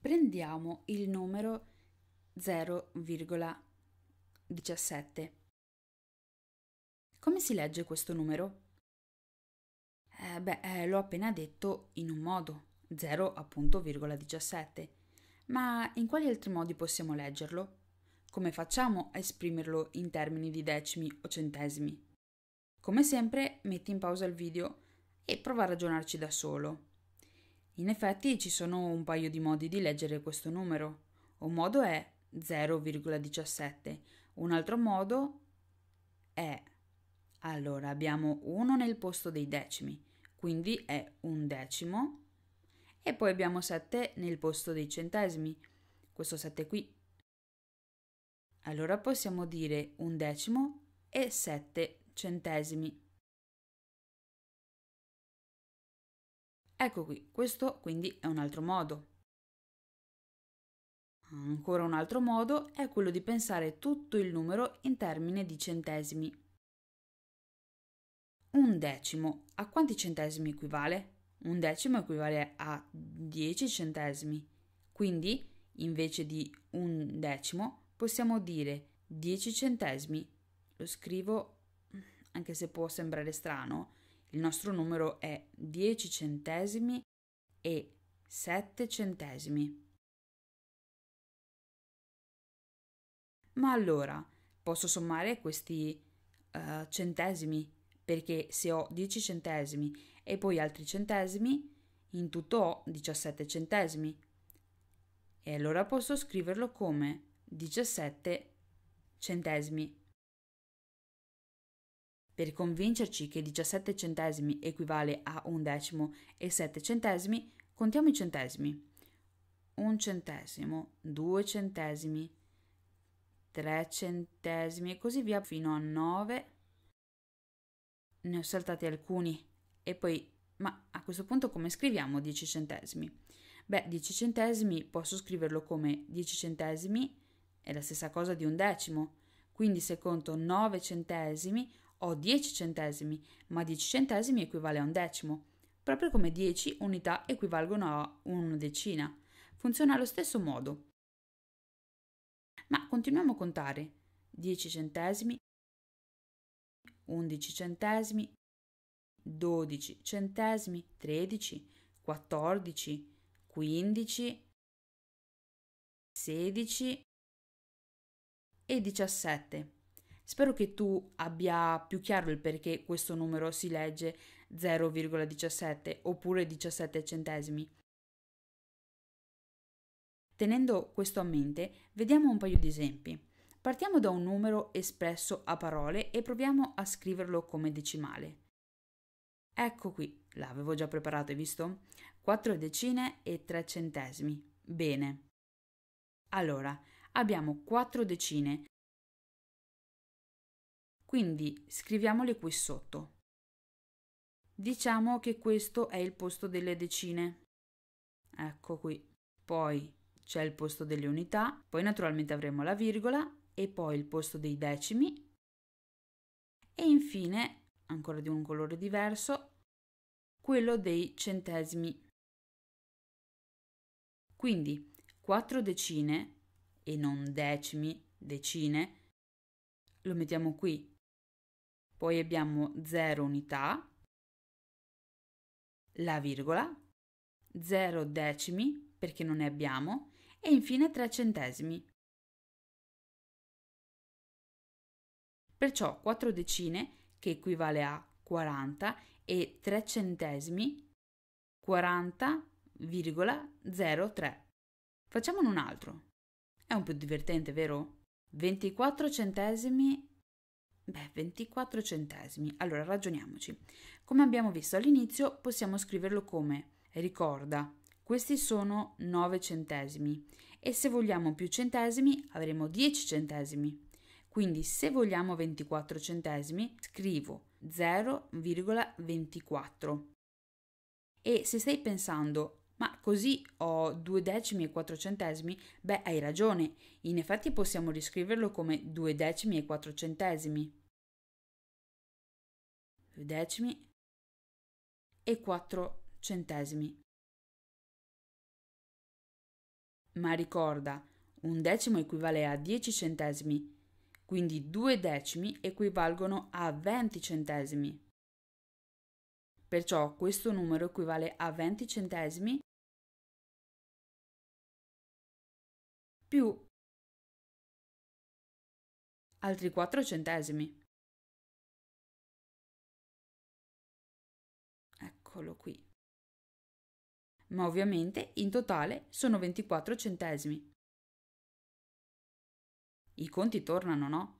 Prendiamo il numero 0,17. Come si legge questo numero? Eh, beh, eh, l'ho appena detto in un modo, 0 appunto, 17. Ma in quali altri modi possiamo leggerlo? Come facciamo a esprimerlo in termini di decimi o centesimi? Come sempre, metti in pausa il video e prova a ragionarci da solo. In effetti ci sono un paio di modi di leggere questo numero. Un modo è 0,17, un altro modo è... Allora abbiamo 1 nel posto dei decimi, quindi è un decimo, e poi abbiamo 7 nel posto dei centesimi, questo 7 qui. Allora possiamo dire un decimo e 7 centesimi. Ecco qui, questo quindi è un altro modo. Ancora un altro modo è quello di pensare tutto il numero in termini di centesimi. Un decimo a quanti centesimi equivale? Un decimo equivale a 10 centesimi. Quindi, invece di un decimo, possiamo dire 10 centesimi. Lo scrivo, anche se può sembrare strano, il nostro numero è 10 centesimi e 7 centesimi. Ma allora posso sommare questi uh, centesimi perché se ho 10 centesimi e poi altri centesimi, in tutto ho 17 centesimi. E allora posso scriverlo come 17 centesimi per convincerci che 17 centesimi equivale a un decimo e 7 centesimi, contiamo i centesimi. Un centesimo, due centesimi, tre centesimi e così via fino a 9. Ne ho saltati alcuni e poi ma a questo punto come scriviamo 10 centesimi? Beh, 10 centesimi posso scriverlo come 10 centesimi è la stessa cosa di un decimo, quindi se conto 9 centesimi ho 10 centesimi, ma 10 centesimi equivale a un decimo, proprio come 10 unità equivalgono a una decina. Funziona allo stesso modo. Ma continuiamo a contare. 10 centesimi, 11 centesimi, 12 centesimi, 13, 14, 15, 16 e 17. Spero che tu abbia più chiaro il perché questo numero si legge 0,17 oppure 17 centesimi. Tenendo questo a mente, vediamo un paio di esempi. Partiamo da un numero espresso a parole e proviamo a scriverlo come decimale. Ecco qui, l'avevo già preparato, hai visto? 4 decine e 3 centesimi. Bene. Allora, abbiamo 4 decine, quindi scriviamole qui sotto. Diciamo che questo è il posto delle decine. Ecco qui. Poi c'è il posto delle unità, poi naturalmente avremo la virgola e poi il posto dei decimi e infine, ancora di un colore diverso, quello dei centesimi. Quindi quattro decine e non decimi, decine, lo mettiamo qui poi abbiamo 0 unità, la virgola, 0 decimi perché non ne abbiamo e infine 3 centesimi. Perciò 4 decine, che equivale a 40, e 3 centesimi, 40,03. Facciamone un altro. È un po' divertente, vero? 24 centesimi Beh, 24 centesimi. Allora, ragioniamoci. Come abbiamo visto all'inizio, possiamo scriverlo come ricorda. Questi sono 9 centesimi e se vogliamo più centesimi avremo 10 centesimi. Quindi se vogliamo 24 centesimi scrivo 0,24. E se stai pensando ma così ho 2 decimi e 4 centesimi? Beh, hai ragione. In effetti possiamo riscriverlo come 2 decimi e 4 centesimi decimi e 4 centesimi. Ma ricorda, un decimo equivale a 10 centesimi, quindi due decimi equivalgono a 20 centesimi. Perciò questo numero equivale a 20 centesimi più altri 4 centesimi. eccolo qui. Ma ovviamente in totale sono 24 centesimi. I conti tornano, no?